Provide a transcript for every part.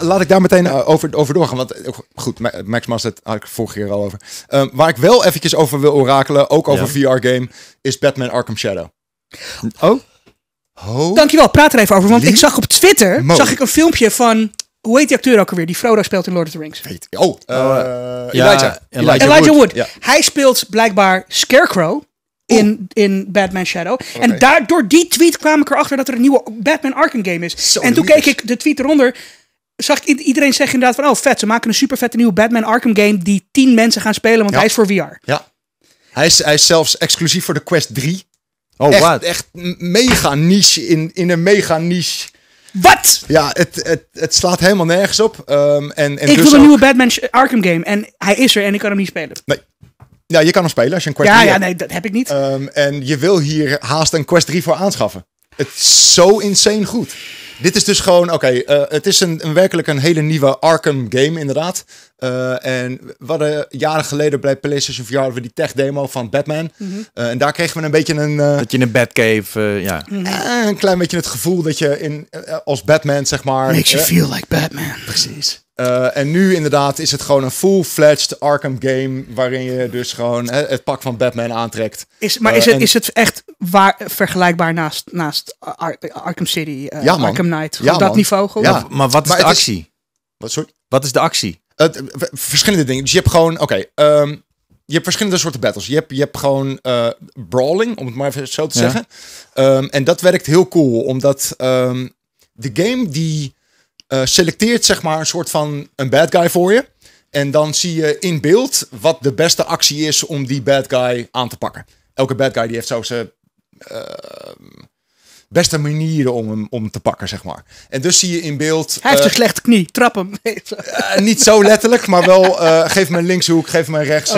laat ik daar meteen eh, over, over doorgaan. Want eh, goed, Max Masset had ik vorige keer al over. Ehm, waar ik wel eventjes over wil orakelen, ook over VR-game, is Batman Arkham Shadow. Oh? Ho Dankjewel, praat er even over. Want ik zag op Twitter zag ik een filmpje van hoe heet die acteur ook alweer? Die Frodo speelt in Lord of the Rings. oh, eh, oh Elijah. Elijah, Wood. Hij speelt blijkbaar Scarecrow in, in Batman Shadow. En daardoor die tweet kwam ik erachter dat er een nieuwe Batman Arkham game is. en toen keek ik de tweet eronder zag ik iedereen zeggen inderdaad van, oh vet, ze maken een super vette nieuwe Batman Arkham game die tien mensen gaan spelen, want hij is voor VR. Ja. Hij is, hij is zelfs exclusief voor de Quest 3. Oh, echt, Echt mega niche in, in een mega niche. Wat? Ja, het, het, het slaat helemaal nergens op. Ehm, en, en ik dus wil een nieuwe Batman Arkham game en hij is er en ik kan hem niet spelen. Nee. Ja, je kan hem spelen als je een Quest ja, 3 ja, hebt. Ja, nee, dat heb ik niet. Ehm, en je wil hier haast een Quest 3 voor aanschaffen. Het is zo insane goed. Dit is dus gewoon, oké, eh, het is een, een, werkelijk een hele nieuwe Arkham game inderdaad. Eh, en we hadden jaren geleden bij PlayStation VR we die tech demo van Batman. Mhm. Eh, en daar kregen we een beetje een... dat je in een Batcave, ja. Mhm. een klein beetje het gevoel dat je in, als Batman, zeg maar... Makes you feel like Batman. Precies. en nu inderdaad is het gewoon een full-fledged Arkham game waarin je dus gewoon het pak van Batman aantrekt. Is, maar is, het, is het echt waar, vergelijkbaar naast, naast Arkham City, eh, ja, Arkham Knight. Ja, dat niveau gewoon. Ja. Maar wat is de actie? Wat, wat is de actie? Eh, verschillende dingen. Dus je hebt gewoon, oké, ehm, je hebt verschillende soorten battles. Je hebt, je hebt gewoon eh, brawling, om het maar even zo te zeggen. Ehm, en dat werkt heel cool, omdat ehm, de game die selecteert zeg maar een soort van een bad guy voor je. En dan zie je in beeld wat de beste actie is om die bad guy aan te pakken elke bad guy die heeft zo zijn Ehm, beste manieren om hem om te pakken, zeg maar. En dus zie je in beeld... Hij heeft een eh, slechte knie, trap hem. Eh, niet zo letterlijk, maar wel eh, geef mijn een linkshoek, geef me een rechts.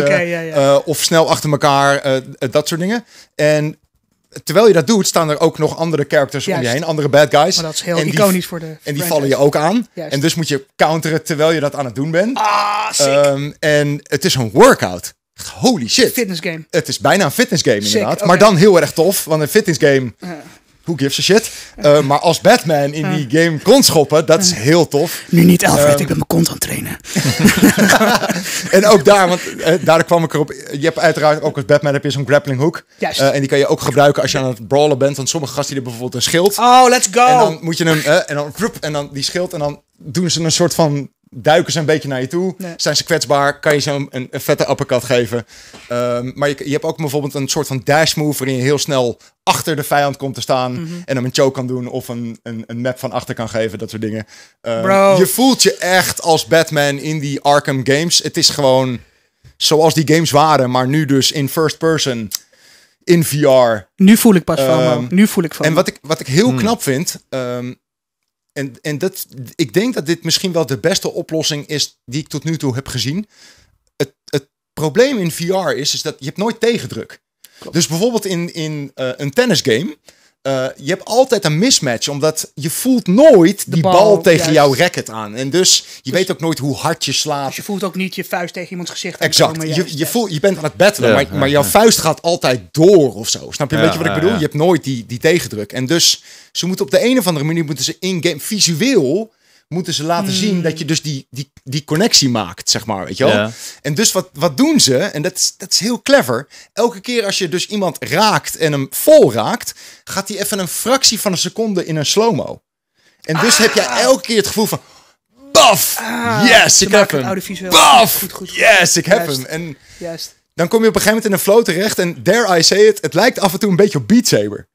of snel achter elkaar, dat soort dingen. En terwijl je dat doet, staan er ook nog andere characters om je heen, andere bad guys. Maar dat is heel en iconisch die, voor de. En die vallen je ook aan. En dus moet je counteren terwijl je dat aan het doen bent. Ah, ehm, en het is een workout. Holy shit. Fitness game. Het is bijna een fitness game inderdaad. Maar dan heel erg tof. Want een fitnessgame... Uh. Who gives a shit? Eh, maar als Batman in die game kon schoppen, dat is heel tof. Nu niet Alfred, ehm, ik ben mijn kont aan het trainen. en ook daar, want eh, daar kwam ik erop. Je hebt uiteraard ook als Batman heb je zo'n grappling hook. Eh, en die kan je ook gebruiken als je aan het brawlen bent. Want sommige gasten hebben bijvoorbeeld een schild. Oh, let's go! En dan moet je hem, en dan, en dan die schild, en dan doen ze een soort van duiken ze een beetje naar je toe. Zijn ze kwetsbaar? Kan je ze een, een, vette uppercut geven? Ehm, maar je, je, hebt ook bijvoorbeeld een soort van dash move waarin je heel snel achter de vijand komt te staan. Mhm. En hem een choke kan doen of een, een, een map van achter kan geven. Dat soort dingen. Um, je voelt je echt als Batman in die Arkham games. Het is gewoon zoals die games waren, maar nu dus in first person. In VR. Nu voel ik pas van. Ehm, nu voel ik van. En wat ik, wat ik heel hmm. knap vind, en, en dat, ik denk dat dit misschien wel de beste oplossing is die ik tot nu toe heb gezien. Het, het probleem in VR is, is dat je hebt nooit tegendruk. Klopt. Dus bijvoorbeeld in, in uh, een tennisgame eh, je hebt altijd een mismatch, omdat je voelt nooit die bal, tegen jouw racket aan. En dus je dus- weet ook nooit hoe hard je slaat. Dus je voelt ook niet je vuist tegen iemands gezicht Exact. je, je, voelt, je bent aan het battelen, maar, maar, jouw vuist gaat altijd door of zo. Snap je een beetje wat ik bedoel? Je hebt nooit die, die tegendruk. En dus ze moeten op de een of andere manier moeten ze in-game visueel moeten ze laten zien hmm. dat je dus die, die, die connectie maakt, zeg maar, weet je wel. En dus wat, wat doen ze, en dat is, dat is heel clever, elke keer als je dus iemand raakt en hem vol raakt, gaat hij even een fractie van een seconde in een slow-mo. En dus heb jij ah. elke keer het gevoel van, baf, ah. yes, ik heb hem. Baf, yes, ik heb hem. En dan kom je op een gegeven moment in een flow terecht en dare I say it, het lijkt af en toe een beetje op Beat Saber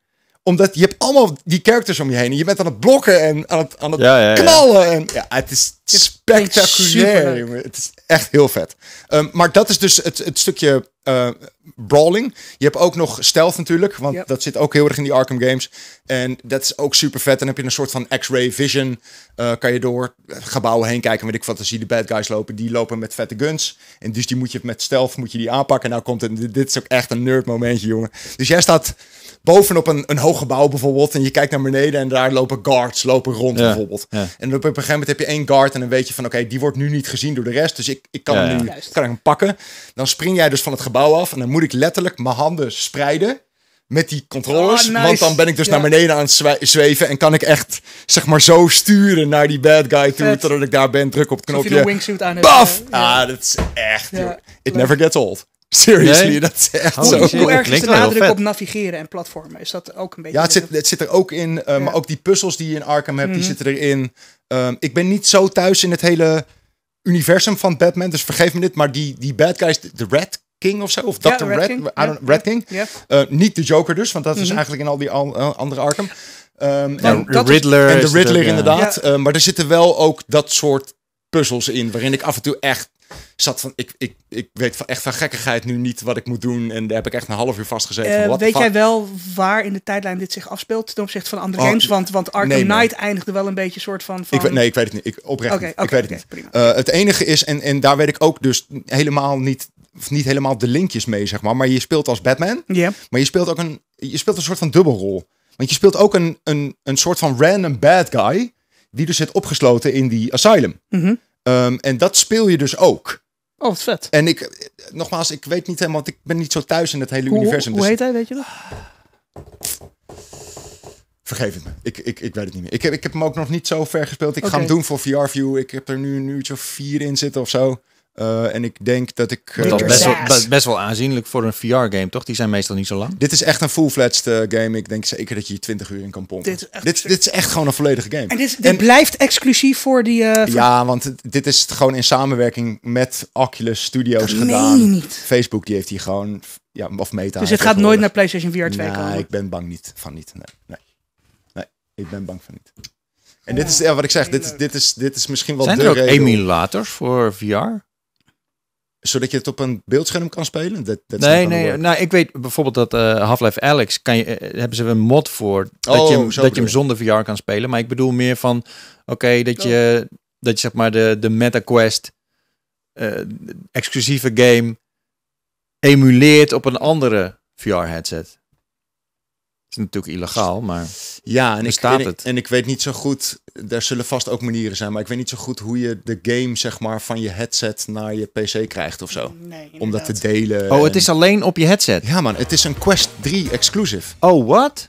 omdat je hebt allemaal die characters om je heen. En je bent aan het blokken en aan het, aan het knallen. En, ja, het is spectaculair. Het is echt heel vet. Ehm, maar dat is dus het, het stukje eh, brawling. Je hebt ook nog stealth natuurlijk, want dat zit ook heel erg in die Arkham games. En dat is ook super vet. Dan heb je een soort van X-ray vision. Eh, kan je door gebouwen heen kijken, weet ik wat. Dan zie de bad guys lopen. Die lopen met vette guns. En dus die moet je met stealth moet je die aanpakken. Nou komt het. Dit is ook echt een nerd momentje, jongen. Dus jij staat bovenop een, een hoog gebouw bijvoorbeeld. En je kijkt naar beneden en daar lopen guards lopen rond bijvoorbeeld. En op een gegeven moment heb je één guard en dan weet je van oké, die wordt nu niet gezien door de rest. Dus ik, ik kan hem nu kan ik hem pakken. Dan spring jij dus van het gebouw af. En dan moet ik letterlijk mijn handen spreiden met die controllers. Oh, want dan ben ik dus naar beneden aan het zweven. En kan ik echt, zeg maar, zo sturen naar die bad guy toe. Vet. Totdat ik daar ben, druk op het knopje. wingsuit aan Baf! Eh, ja. Ah, dat is echt, It never gets old. Seriously, dat is echt zo. Hoe erg is de nadruk op navigeren en platformen? Is dat ook een beetje... Ja, het zit, het zit er ook in. Eh, maar ook die puzzels die je in Arkham hebt, die mhm. zitten erin. Ehm, ik ben niet zo thuis in het hele universum van Batman, dus vergeef me dit. Maar die, die bad guys, de Red King of zo, of Dr. Red, Red, King. Red, King. Eh, niet de Joker dus, want dat is mhm. eigenlijk in al die eh, andere Arkham. Um, en, de Riddler. En de Riddler, inderdaad. Ehm, maar er zitten wel ook dat soort puzzels in, waarin ik af en toe echt zat van, ik, ik, ik weet van echt van gekkigheid nu niet wat ik moet doen. En daar heb ik echt een half uur vastgezeten. Uh, weet jij wel waar in de tijdlijn dit zich afspeelt ten opzichte van andere oh, games? Want, want Arkham Knight eindigde wel een beetje soort van... van... Ik weet, nee, ik weet het niet. Ik, oprecht ik weet het niet. Uh, het enige is, en, en daar weet ik ook dus helemaal niet of niet helemaal de linkjes mee, zeg maar. Maar je speelt als Batman. Ja. Maar je speelt ook een, je speelt een soort van dubbelrol. Want je speelt ook een, een, een soort van random bad guy. Die dus zit opgesloten in die asylum. Mhm. Ehm, en dat speel je dus ook. Oh, vet. En ik, nogmaals, ik weet niet helemaal, want ik ben niet zo thuis in het hele universum. Hoe, dus- heet hij, weet je dat? Vergeef het me. Ik, ik, ik weet het niet meer. Ik heb, ik heb hem ook nog niet zo ver gespeeld. Ik ga hem doen voor VR View. Ik heb er nu een uurtje of vier in zitten of zo. Eh, en ik denk dat ik. Eh, best wel, best, wel aanzienlijk voor een VR-game, toch? Die zijn meestal niet zo lang. Dit is echt een full-fledged eh, game. Ik denk zeker dat je hier 20 uur in kan pompen. Dit is echt, dit, is echt gewoon een volledige game. En dit, blijft exclusief voor die. Ja, want dit is gewoon in samenwerking met Oculus Studios gedaan. Niet. Facebook die heeft hier gewoon. Ja, of Meta. Dus het gaat nooit naar PlayStation VR 2 nee, ik ben bang niet, van niet. Nee, nee. nee ik ben bang van niet. En dit is wat ik zeg, dit, dit, is, dit is misschien wel. Zijn de er ook emulators voor VR? zodat je het op een beeldscherm kan spelen? Dat, nee, nee. Nou, ik weet bijvoorbeeld dat eh, Half-Life Alex, kan je, eh, eh, hebben ze een mod voor dat, oh, je, hem, dat je hem zonder VR kan spelen. Maar ik bedoel meer van, oké, dat, oh. je, dat je zeg maar de, de MetaQuest exclusieve game emuleert op een andere VR-headset natuurlijk illegaal, maar ja, en ik, en, het? en ik weet niet zo goed, er zullen vast ook manieren zijn, maar ik weet niet zo goed hoe je de game zeg maar van je headset naar je PC krijgt of zo. Om dat te delen. Oh, het is alleen op je headset. Ja man, het is een Quest 3 exclusive. Oh, wat?